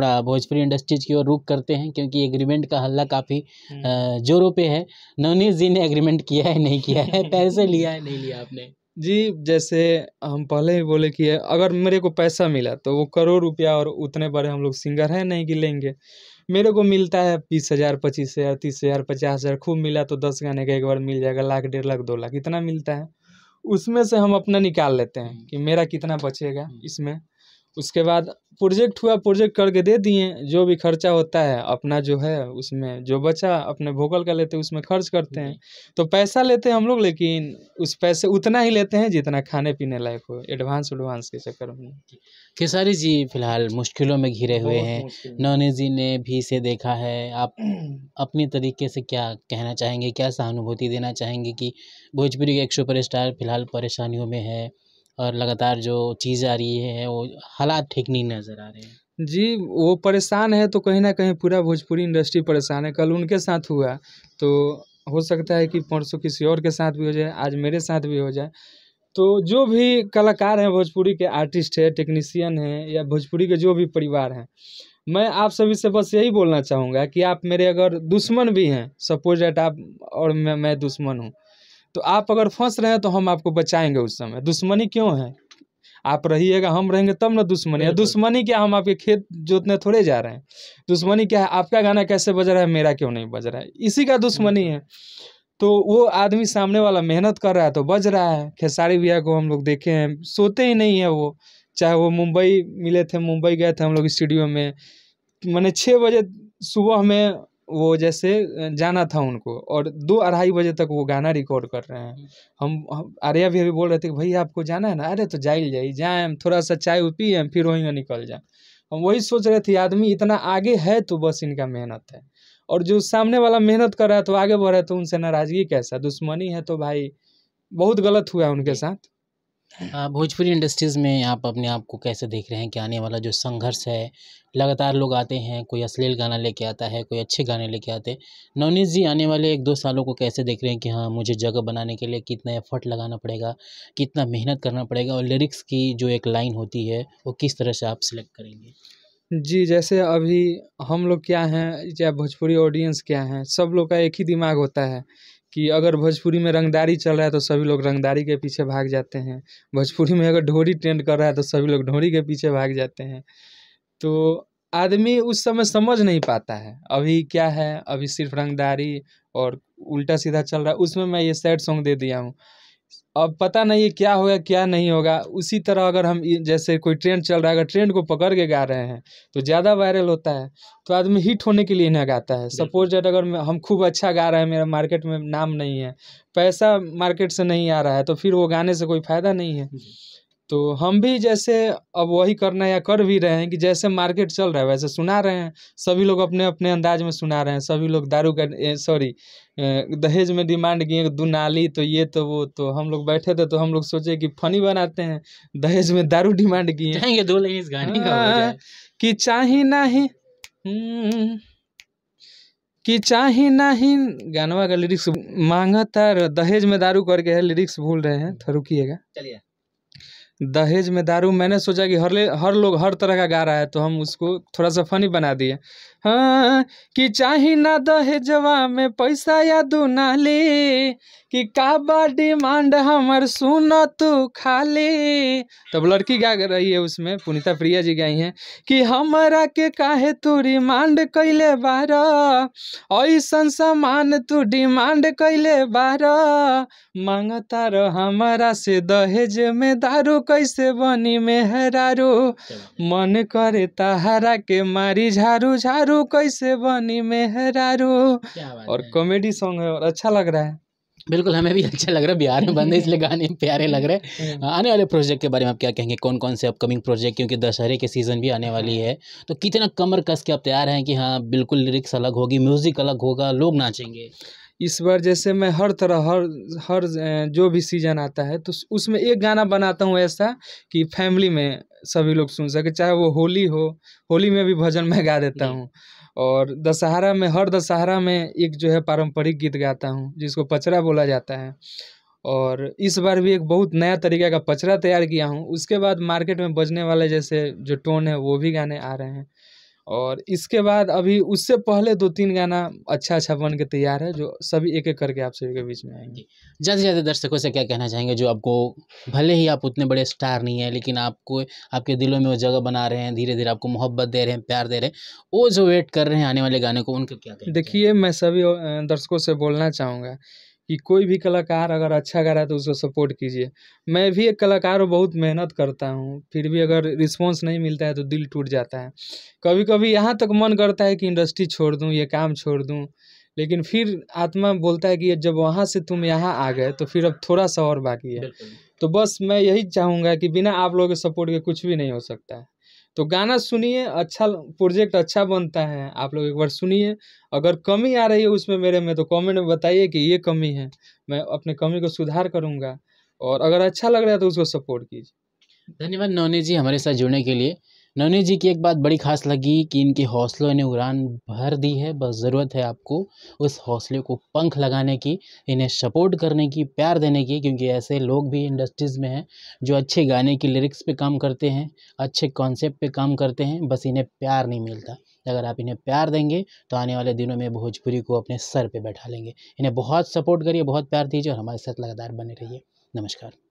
थोड़ा भोजपुरी इंडस्ट्रीज की ओर रुख करते हैं क्योंकि एग्रीमेंट का हल्ला काफ़ी हम्म। जोरों पे है नवनीत जी ने एग्रीमेंट किया है नहीं किया है पैसे लिया है नहीं लिया आपने जी जैसे हम पहले ही बोले कि अगर मेरे को पैसा मिला तो वो करोड़ रुपया और उतने बड़े हम लोग सिंगर हैं नहीं कि लेंगे मेरे को मिलता है बीस हज़ार पच्चीस हज़ार तीस हज़ार पचास हज़ार खूब मिला तो दस गाने का एक बार मिल जाएगा लाख डेढ़ लाख दो लाख इतना मिलता है उसमें से हम अपना निकाल लेते हैं हम्म। कि मेरा कितना बचेगा हम्म। इसमें उसके बाद प्रोजेक्ट हुआ प्रोजेक्ट करके दे दिए जो भी खर्चा होता है अपना जो है उसमें जो बचा अपने भोकल का लेते हैं उसमें खर्च करते हैं तो पैसा लेते हैं हम लोग लेकिन उस पैसे उतना ही लेते हैं जितना खाने पीने लायक हो एडवांस उडवांस के चक्कर में खेसारी जी फिलहाल मुश्किलों में घिरे हुए हैं नौने जी ने भी से देखा है आप अपने तरीके से क्या कहना चाहेंगे क्या सहानुभूति देना चाहेंगे कि भोजपुरी के एक सुपर स्टार फिलहाल परेशानियों में है और लगातार जो चीज़ आ रही है वो हालात ठीक नहीं नज़र आ रहे हैं जी वो परेशान है तो कहीं ना कहीं पूरा भोजपुरी इंडस्ट्री परेशान है कल उनके साथ हुआ तो हो सकता है कि परसों किसी और के साथ भी हो जाए आज मेरे साथ भी हो जाए तो जो भी कलाकार हैं भोजपुरी के आर्टिस्ट है टेक्नीसियन हैं या भोजपुरी के जो भी परिवार हैं मैं आप सभी से बस यही बोलना चाहूँगा कि आप मेरे अगर दुश्मन भी हैं सपोज डेट आप और मैं मैं दुश्मन हूँ तो आप अगर फंस रहे हैं तो हम आपको बचाएंगे उस समय दुश्मनी क्यों है आप रहिएगा हम रहेंगे तब ना दुश्मनी है दुश्मनी क्या हम आपके खेत जोतने थोड़े जा रहे हैं दुश्मनी क्या है आपका गाना कैसे बज रहा है मेरा क्यों नहीं बज रहा है इसी का दुश्मनी है तो वो आदमी सामने वाला मेहनत कर रहा है तो बज रहा है खेसारी भैया को हम लोग देखे हैं सोते ही नहीं है वो चाहे वो मुंबई मिले थे मुंबई गए थे हम लोग स्टूडियो में मैंने छः बजे सुबह में वो जैसे जाना था उनको और दो अढ़ाई बजे तक वो गाना रिकॉर्ड कर रहे हैं हम्म। हम, आर्या भी अभी बोल रहे थे कि भैया आपको जाना है ना अरे तो जाए जाए जाए थोड़ा सा चाय उ पिए फिर वहीं निकल जाए हम वही सोच रहे थे आदमी इतना आगे है तो बस इनका मेहनत है और जो सामने वाला मेहनत कर रहा है तो आगे बढ़ रहा है तो उनसे नाराज़गी कैसा दुश्मनी है तो भाई बहुत गलत हुआ है उनके साथ हाँ, भोजपुरी इंडस्ट्रीज़ में आप अपने आप को कैसे देख रहे हैं कि आने वाला जो संघर्ष है लगातार लोग आते हैं कोई अश्लील गाना लेके आता है कोई अच्छे गाने लेके आते हैं नवनीत जी आने वाले एक दो सालों को कैसे देख रहे हैं कि हाँ मुझे जगह बनाने के लिए कितना एफर्ट लगाना पड़ेगा कितना मेहनत करना पड़ेगा और लिरिक्स की जो एक लाइन होती है वो किस तरह से आप सिलेक्ट करेंगे जी जैसे अभी हम लोग क्या हैं या भोजपुरी ऑडियंस क्या हैं सब लोग का एक ही दिमाग होता है कि अगर भोजपुरी में रंगदारी चल रहा है तो सभी लोग रंगदारी के पीछे भाग जाते हैं भोजपुरी में अगर ढोरी ट्रेंड कर रहा है तो सभी लोग ढोरी के पीछे भाग जाते हैं तो आदमी उस समय समझ नहीं पाता है अभी क्या है अभी सिर्फ रंगदारी और उल्टा सीधा चल रहा है उसमें मैं ये सैड सॉन्ग दे दिया हूँ अब पता नहीं है क्या होगा क्या नहीं होगा उसी तरह अगर हम जैसे कोई ट्रेंड चल रहा है अगर ट्रेंड को पकड़ के गा रहे हैं तो ज़्यादा वायरल होता है तो आदमी हिट होने के लिए इन्हें गाता है सपोज दैट अगर हम खूब अच्छा गा रहे हैं मेरा मार्केट में नाम नहीं है पैसा मार्केट से नहीं आ रहा है तो फिर वो गाने से कोई फ़ायदा नहीं है तो हम भी जैसे अब वही करना या कर भी रहे हैं कि जैसे मार्केट चल रहा है वैसे सुना रहे हैं सभी लोग अपने अपने अंदाज में सुना रहे हैं सभी लोग दारू का सॉरी दहेज में डिमांड किए दुनाली तो ये तो वो तो हम लोग बैठे थे तो हम लोग सोचे कि फनी बनाते हैं दहेज में दारू डिमांड किए दो इस गाने का हाँ, कि चाहे ना ही हम्म, कि चाहे नहीं गानवा का लिरिक्स मांगा था दहेज में दारू करके है लिरिक्स भूल रहे हैं थोड़ा रुकी चलिए दहेज में दारू मैंने सोचा कि हर ले हर लोग हर तरह का गा रहा है तो हम उसको थोड़ा सा फ़नी बना दिए हाँ कि चाहे ना दहेजवा में पैसा या दूना ले कि काबा डिमांड हमार सुन तू खा ले तब लड़की गा रही है उसमें पुनीता प्रिया जी गाई हैं कि हमारा के काहे तू डिमांड कैले बार ऐसा सामान तू डिमांड कैले बार मांगता रो हमारा से दहेज में दारू कैसे बनी मेहरारू मन करे तहारा के मारी झारू झारू मेहरारू कैसे बनी मेहरारू और कॉमेडी सॉन्ग है और अच्छा लग रहा है बिल्कुल हमें भी अच्छा लग रहा है बिहार में बंद है इसलिए गाने प्यारे लग रहे हैं हम्म। आने वाले प्रोजेक्ट के बारे में आप क्या कहेंगे कौन कौन से अपकमिंग प्रोजेक्ट क्योंकि दशहरे के सीज़न भी आने वाली है तो कितना कमर कस के आप तैयार हैं कि हाँ बिल्कुल लिरिक्स अलग होगी म्यूज़िक अलग होगा लोग नाचेंगे इस बार जैसे मैं हर तरह हर हर जो भी सीज़न आता है तो उसमें एक गाना बनाता हूँ ऐसा कि फैमिली में सभी लोग सुन सके चाहे वो होली हो होली में भी भजन मैं गा देता हूँ और दशहरा में हर दशहरा में एक जो है पारंपरिक गीत गाता हूँ जिसको पचरा बोला जाता है और इस बार भी एक बहुत नया तरीके का पचरा तैयार किया हूँ उसके बाद मार्केट में बजने वाले जैसे जो टोन है वो भी गाने आ रहे हैं और इसके बाद अभी उससे पहले दो तीन गाना अच्छा अच्छा बन के तैयार है जो सभी एक एक करके आप सभी के बीच में आएंगे ज़्यादा से ज़्यादा दर्शकों से क्या कहना चाहेंगे जो आपको भले ही आप उतने बड़े स्टार नहीं हैं लेकिन आपको आपके दिलों में वो जगह बना रहे हैं धीरे धीरे आपको मोहब्बत दे रहे हैं प्यार दे रहे हैं वो जो वेट कर रहे हैं आने वाले गाने को उनके क्या देखिए मैं सभी दर्शकों से बोलना चाहूँगा कि कोई भी कलाकार अगर अच्छा गा रहा है तो उसको सपोर्ट कीजिए मैं भी एक कलाकार हूँ बहुत मेहनत करता हूँ फिर भी अगर रिस्पॉन्स नहीं मिलता है तो दिल टूट जाता है कभी कभी यहाँ तक मन करता है कि इंडस्ट्री छोड़ दूँ ये काम छोड़ दूँ लेकिन फिर आत्मा बोलता है कि जब वहाँ से तुम यहाँ आ गए तो फिर अब थोड़ा सा और बाकी है तो बस मैं यही चाहूँगा कि बिना आप लोगों के सपोर्ट के कुछ भी नहीं हो सकता है तो गाना सुनिए अच्छा प्रोजेक्ट अच्छा बनता है आप लोग एक बार सुनिए अगर कमी आ रही है उसमें मेरे में तो कमेंट में बताइए कि ये कमी है मैं अपने कमी को सुधार करूँगा और अगर अच्छा लग रहा है तो उसको सपोर्ट कीजिए धन्यवाद नौनी जी हमारे साथ जुड़ने के लिए नवनीत जी की एक बात बड़ी खास लगी कि इनके हौसलों ने उड़ान भर दी है बस ज़रूरत है आपको उस हौसले को पंख लगाने की इन्हें सपोर्ट करने की प्यार देने की क्योंकि ऐसे लोग भी इंडस्ट्रीज़ में हैं जो अच्छे गाने की लिरिक्स पे काम करते हैं अच्छे कॉन्सेप्ट पे काम करते हैं बस इन्हें प्यार नहीं मिलता अगर आप इन्हें प्यार देंगे तो आने वाले दिनों में भोजपुरी को अपने सर पर बैठा लेंगे इन्हें बहुत सपोर्ट करिए बहुत प्यार दीजिए और हमारे साथ लगातार बने रहिए नमस्कार